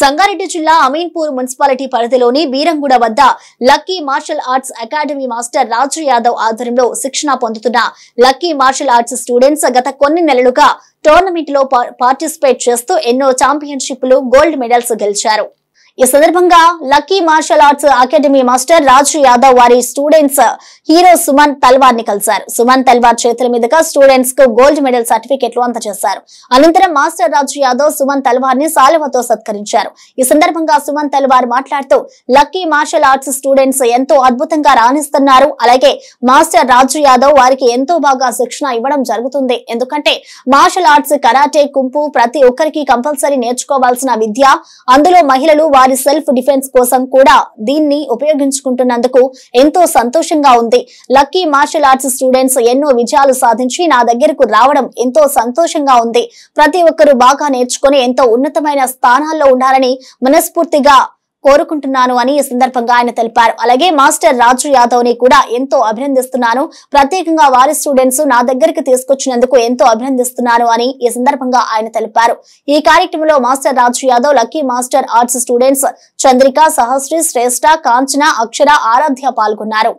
సంగారెడ్డి జిల్లా అమీన్పూర్ మున్సిపాలిటీ పరిధిలోని బీరంగూడ వద్ద lucky martial arts academy master Raju Yadav ఆధ్వర్యంలో శిక్షణ పొందుతున్న లక్కీ మార్షల్ ఆర్ట్స్ స్టూడెంట్స్ గత కొన్ని నెలలుగా టోర్నమెంట్ లో పార్టిసిపేట్ చేస్తూ ఎన్నో ఛాంపియన్షిప్లు గోల్డ్ మెడల్స్ గెలిచారు ఈ సందర్భంగా lucky martial arts academy master Raju Yadav వారి స్టూడెంట్స్ హీరో సుమన్ తల్వార్ ని కలిశారు సుమన్ తల్వార్ చేతుల మీదుగా స్టూడెంట్స్ కు గోల్డ్ మెడల్ సర్టిఫికెట్లు అందజేశారు అనంతరం మాస్టర్ రాజు యాదవ్ సుమన్ తల్వార్ ని సాలువతో సత్కరించారు ఈ సందర్భంగా సుమన్ తల్వార్ మాట్లాడుతూ లక్కీ మార్షల్ ఆర్ట్స్ స్టూడెంట్స్ ఎంతో అద్భుతంగా రాణిస్తున్నారు అలాగే మాస్టర్ రాజు యాదవ్ వారికి ఎంతో బాగా శిక్షణ ఇవ్వడం జరుగుతుంది ఎందుకంటే మార్షల్ ఆర్ట్స్ కరాటే కుంపు ప్రతి ఒక్కరికి కంపల్సరీ నేర్చుకోవాల్సిన విద్య అందులో మహిళలు వారి వారి సెల్ఫ్ డిఫెన్స్ కోసం కూడా దీన్ని ఉపయోగించుకుంటున్నందుకు ఎంతో సంతోషంగా ఉంది లక్కీ మార్షల్ ఆర్ట్స్ స్టూడెంట్స్ ఎన్నో విజయాలు సాధించి నా దగ్గరకు రావడం ఎంతో సంతోషంగా ఉంది ప్రతి ఒక్కరూ బాగా నేర్చుకుని ఎంతో ఉన్నతమైన స్థానాల్లో ఉండాలని మనస్ఫూర్తిగా కోరుకుంటున్నాను అని ఈ సందర్భంగా ఆయన తెలిపారు అలాగే మాస్టర్ రాజు యాదవ్ ని కూడా ఎంతో అభినందిస్తున్నాను ప్రత్యేకంగా వారి స్టూడెంట్స్ నా దగ్గరికి తీసుకొచ్చినందుకు ఎంతో అభినందిస్తున్నాను అని ఈ సందర్భంగా ఆయన తెలిపారు ఈ కార్యక్రమంలో master Raju Yadav lucky master arts students Chandrika Sahasri Shreshtha Kanchana Akshara Aradhya పాల్గొన్నారు